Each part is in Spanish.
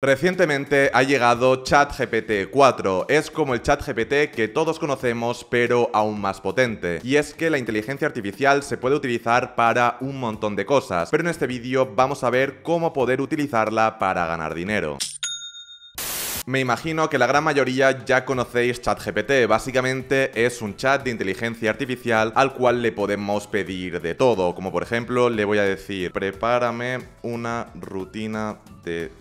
Recientemente ha llegado ChatGPT 4. Es como el ChatGPT que todos conocemos, pero aún más potente. Y es que la inteligencia artificial se puede utilizar para un montón de cosas, pero en este vídeo vamos a ver cómo poder utilizarla para ganar dinero. Me imagino que la gran mayoría ya conocéis ChatGPT. Básicamente es un chat de inteligencia artificial al cual le podemos pedir de todo. Como por ejemplo, le voy a decir, prepárame una rutina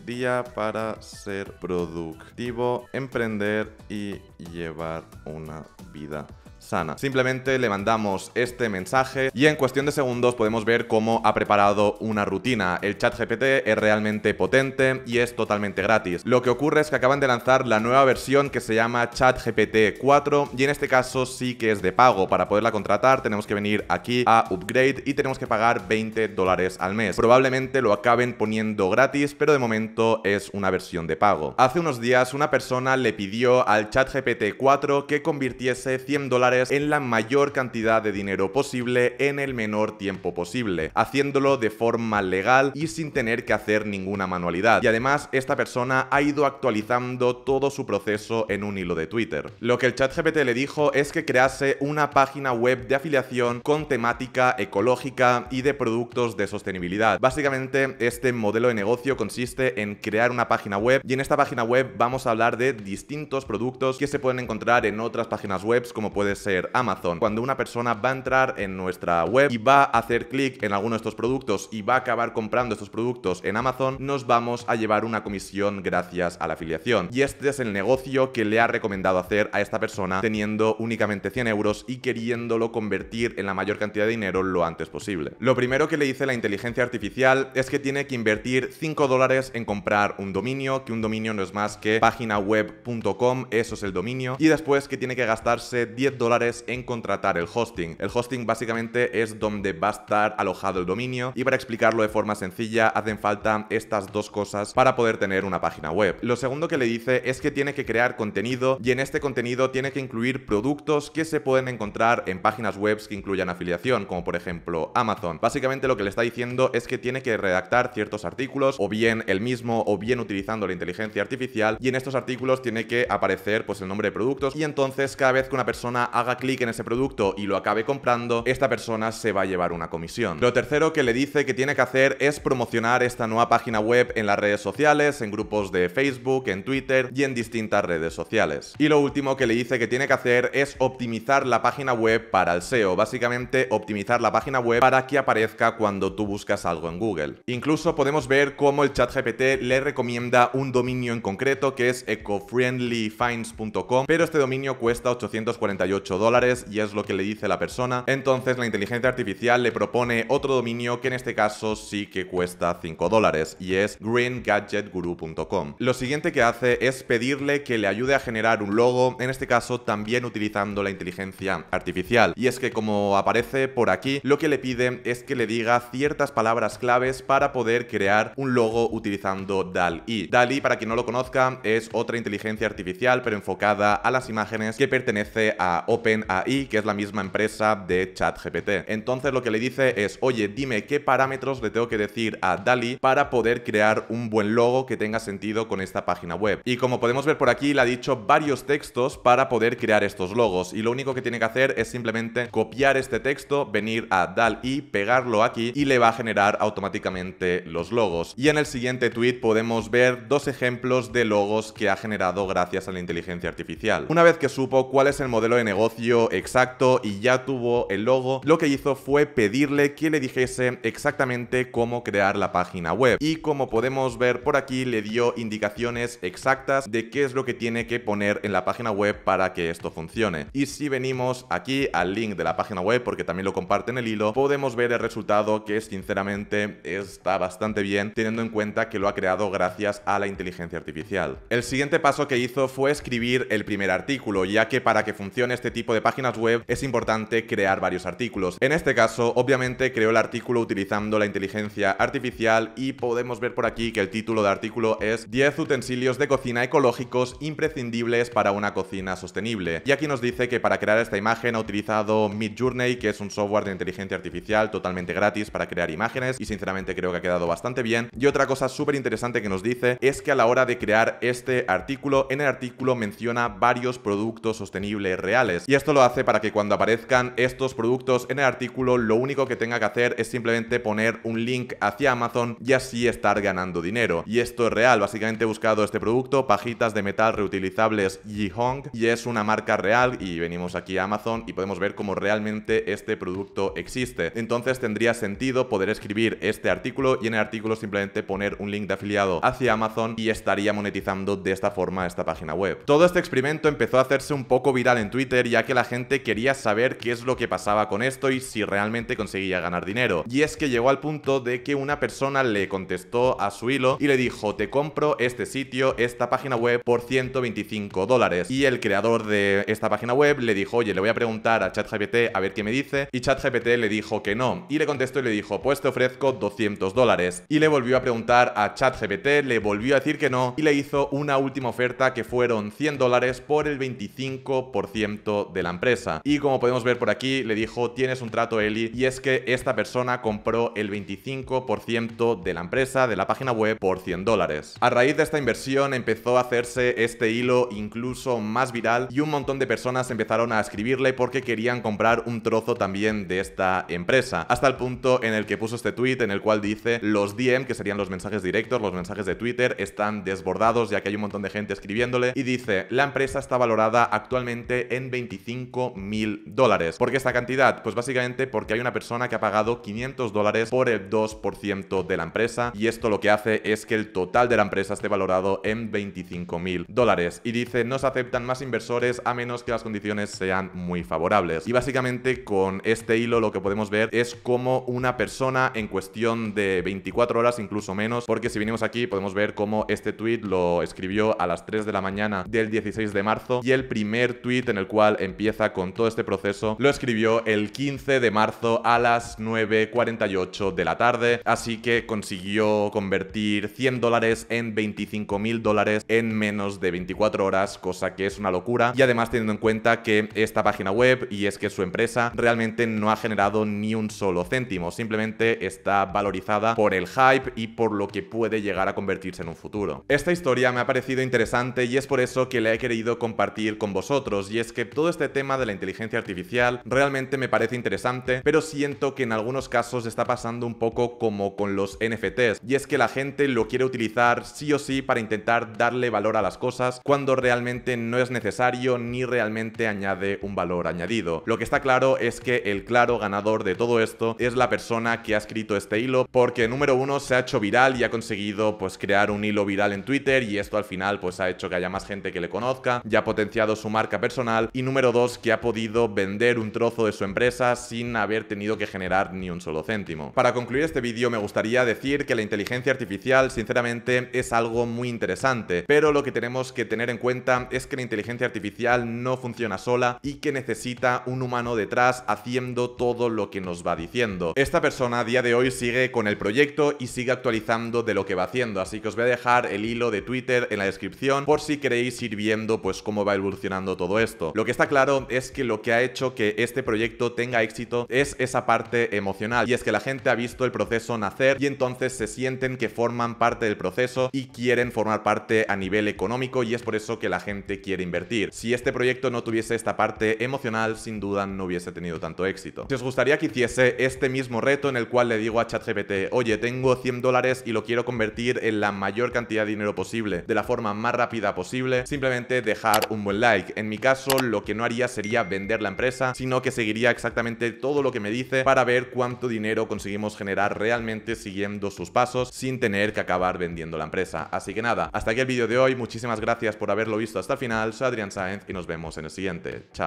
día para ser productivo, emprender y llevar una vida sana. Simplemente le mandamos este mensaje y en cuestión de segundos podemos ver cómo ha preparado una rutina. El chat GPT es realmente potente y es totalmente gratis. Lo que ocurre es que acaban de lanzar la nueva versión que se llama ChatGPT 4 y en este caso sí que es de pago. Para poderla contratar tenemos que venir aquí a Upgrade y tenemos que pagar 20 dólares al mes. Probablemente lo acaben poniendo gratis, pero de momento es una versión de pago. Hace unos días una persona le pidió al ChatGPT 4 que convirtiese 100 dólares en la mayor cantidad de dinero posible en el menor tiempo posible, haciéndolo de forma legal y sin tener que hacer ninguna manualidad. Y además, esta persona ha ido actualizando todo su proceso en un hilo de Twitter. Lo que el chat GPT le dijo es que crease una página web de afiliación con temática ecológica y de productos de sostenibilidad. Básicamente, este modelo de negocio consiste en crear una página web y en esta página web vamos a hablar de distintos productos que se pueden encontrar en otras páginas web como puede ser Amazon. Cuando una persona va a entrar en nuestra web y va a hacer clic en alguno de estos productos y va a acabar comprando estos productos en Amazon, nos vamos a llevar una comisión gracias a la afiliación. Y este es el negocio que le ha recomendado hacer a esta persona teniendo únicamente 100 euros y queriéndolo convertir en la mayor cantidad de dinero lo antes posible. Lo primero que le dice la inteligencia artificial es que tiene que invertir 5 dólares en comprar un dominio, que un dominio no es más que página web.com, eso es el dominio, y después que tiene que gastar 10 dólares en contratar el hosting. El hosting básicamente es donde va a estar alojado el dominio y para explicarlo de forma sencilla hacen falta estas dos cosas para poder tener una página web. Lo segundo que le dice es que tiene que crear contenido y en este contenido tiene que incluir productos que se pueden encontrar en páginas webs que incluyan afiliación, como por ejemplo Amazon. Básicamente lo que le está diciendo es que tiene que redactar ciertos artículos, o bien el mismo, o bien utilizando la inteligencia artificial, y en estos artículos tiene que aparecer pues el nombre de productos y entonces cada vez que una persona haga clic en ese producto y lo acabe comprando, esta persona se va a llevar una comisión. Lo tercero que le dice que tiene que hacer es promocionar esta nueva página web en las redes sociales, en grupos de Facebook, en Twitter y en distintas redes sociales. Y lo último que le dice que tiene que hacer es optimizar la página web para el SEO, básicamente optimizar la página web para que aparezca cuando tú buscas algo en Google. Incluso podemos ver cómo el chat GPT le recomienda un dominio en concreto que es ecofriendlyfinds.com, pero este dominio cuesta 800 148 dólares y es lo que le dice la persona. Entonces la inteligencia artificial le propone otro dominio que en este caso sí que cuesta 5 dólares y es greengadgetguru.com. Lo siguiente que hace es pedirle que le ayude a generar un logo, en este caso también utilizando la inteligencia artificial. Y es que como aparece por aquí, lo que le pide es que le diga ciertas palabras claves para poder crear un logo utilizando DAL-I. para quien no lo conozca, es otra inteligencia artificial pero enfocada a las imágenes que pertenecen a OpenAI, que es la misma empresa de ChatGPT. Entonces lo que le dice es, oye, dime qué parámetros le tengo que decir a DALI para poder crear un buen logo que tenga sentido con esta página web. Y como podemos ver por aquí, le ha dicho varios textos para poder crear estos logos. Y lo único que tiene que hacer es simplemente copiar este texto, venir a DALI, pegarlo aquí y le va a generar automáticamente los logos. Y en el siguiente tweet podemos ver dos ejemplos de logos que ha generado gracias a la inteligencia artificial. Una vez que supo cuáles el modelo de negocio exacto y ya tuvo el logo, lo que hizo fue pedirle que le dijese exactamente cómo crear la página web. Y como podemos ver por aquí, le dio indicaciones exactas de qué es lo que tiene que poner en la página web para que esto funcione. Y si venimos aquí al link de la página web, porque también lo comparten el hilo, podemos ver el resultado que sinceramente está bastante bien, teniendo en cuenta que lo ha creado gracias a la inteligencia artificial. El siguiente paso que hizo fue escribir el primer artículo, ya que para que funcione este tipo de páginas web es importante crear varios artículos. En este caso, obviamente creo el artículo utilizando la inteligencia artificial y podemos ver por aquí que el título de artículo es 10 utensilios de cocina ecológicos imprescindibles para una cocina sostenible. Y aquí nos dice que para crear esta imagen ha utilizado Midjourney, que es un software de inteligencia artificial totalmente gratis para crear imágenes y sinceramente creo que ha quedado bastante bien. Y otra cosa súper interesante que nos dice es que a la hora de crear este artículo, en el artículo menciona varios productos sostenibles reales. Y esto lo hace para que cuando aparezcan estos productos en el artículo, lo único que tenga que hacer es simplemente poner un link hacia Amazon y así estar ganando dinero. Y esto es real, básicamente he buscado este producto, pajitas de metal reutilizables Yihong, y es una marca real y venimos aquí a Amazon y podemos ver cómo realmente este producto existe. Entonces tendría sentido poder escribir este artículo y en el artículo simplemente poner un link de afiliado hacia Amazon y estaría monetizando de esta forma esta página web. Todo este experimento empezó a hacerse un poco en Twitter ya que la gente quería saber qué es lo que pasaba con esto y si realmente conseguía ganar dinero. Y es que llegó al punto de que una persona le contestó a su hilo y le dijo, te compro este sitio, esta página web por 125 dólares. Y el creador de esta página web le dijo, oye, le voy a preguntar a ChatGPT a ver qué me dice. Y ChatGPT le dijo que no. Y le contestó y le dijo, pues te ofrezco 200 dólares. Y le volvió a preguntar a ChatGPT, le volvió a decir que no y le hizo una última oferta que fueron 100 dólares por el 25% ciento de la empresa. Y como podemos ver por aquí, le dijo, tienes un trato Eli, y es que esta persona compró el 25% de la empresa, de la página web, por 100 dólares. A raíz de esta inversión empezó a hacerse este hilo incluso más viral y un montón de personas empezaron a escribirle porque querían comprar un trozo también de esta empresa. Hasta el punto en el que puso este tweet en el cual dice, los DM, que serían los mensajes directos, los mensajes de Twitter, están desbordados ya que hay un montón de gente escribiéndole y dice, la empresa está valorada actualmente en 25 mil dólares. ¿Por qué esta cantidad? Pues básicamente porque hay una persona que ha pagado 500 dólares por el 2% de la empresa y esto lo que hace es que el total de la empresa esté valorado en 25 mil dólares. Y dice, no se aceptan más inversores a menos que las condiciones sean muy favorables. Y básicamente con este hilo lo que podemos ver es cómo una persona en cuestión de 24 horas, incluso menos, porque si vinimos aquí podemos ver cómo este tweet lo escribió a las 3 de la mañana del 16 de marzo y el primer tweet en el cual empieza con todo este proceso lo escribió el 15 de marzo a las 9.48 de la tarde, así que consiguió convertir 100 dólares en 25.000 dólares en menos de 24 horas, cosa que es una locura. Y además teniendo en cuenta que esta página web y es que su empresa realmente no ha generado ni un solo céntimo, simplemente está valorizada por el hype y por lo que puede llegar a convertirse en un futuro. Esta historia me ha parecido interesante y es por eso que la he querido compartir con vosotros y es que todo este tema de la inteligencia artificial realmente me parece interesante, pero siento que en algunos casos está pasando un poco como con los NFTs y es que la gente lo quiere utilizar sí o sí para intentar darle valor a las cosas cuando realmente no es necesario ni realmente añade un valor añadido. Lo que está claro es que el claro ganador de todo esto es la persona que ha escrito este hilo porque número uno se ha hecho viral y ha conseguido pues crear un hilo viral en Twitter y esto al final pues ha hecho que haya más gente que le conozca, y ha potenciado su marca personal y número dos, que ha podido vender un trozo de su empresa sin haber tenido que generar ni un solo céntimo. Para concluir este vídeo me gustaría decir que la inteligencia artificial sinceramente es algo muy interesante, pero lo que tenemos que tener en cuenta es que la inteligencia artificial no funciona sola y que necesita un humano detrás haciendo todo lo que nos va diciendo. Esta persona a día de hoy sigue con el proyecto y sigue actualizando de lo que va haciendo, así que os voy a dejar el hilo de Twitter en la descripción por si queréis ir viendo pues cómo va evolucionando todo esto. Lo que está claro es que lo que ha hecho que este proyecto tenga éxito es esa parte emocional y es que la gente ha visto el proceso nacer y entonces se sienten que forman parte del proceso y quieren formar parte a nivel económico y es por eso que la gente quiere invertir. Si este proyecto no tuviese esta parte emocional, sin duda no hubiese tenido tanto éxito. Si os gustaría que hiciese este mismo reto en el cual le digo a ChatGPT, oye, tengo 100 dólares y lo quiero convertir en la mayor cantidad de dinero posible, de la forma más rápida posible, simplemente dejar un buen like. En mi caso caso lo que no haría sería vender la empresa, sino que seguiría exactamente todo lo que me dice para ver cuánto dinero conseguimos generar realmente siguiendo sus pasos sin tener que acabar vendiendo la empresa. Así que nada, hasta aquí el vídeo de hoy, muchísimas gracias por haberlo visto hasta el final, soy Adrián Sáenz y nos vemos en el siguiente. Chao.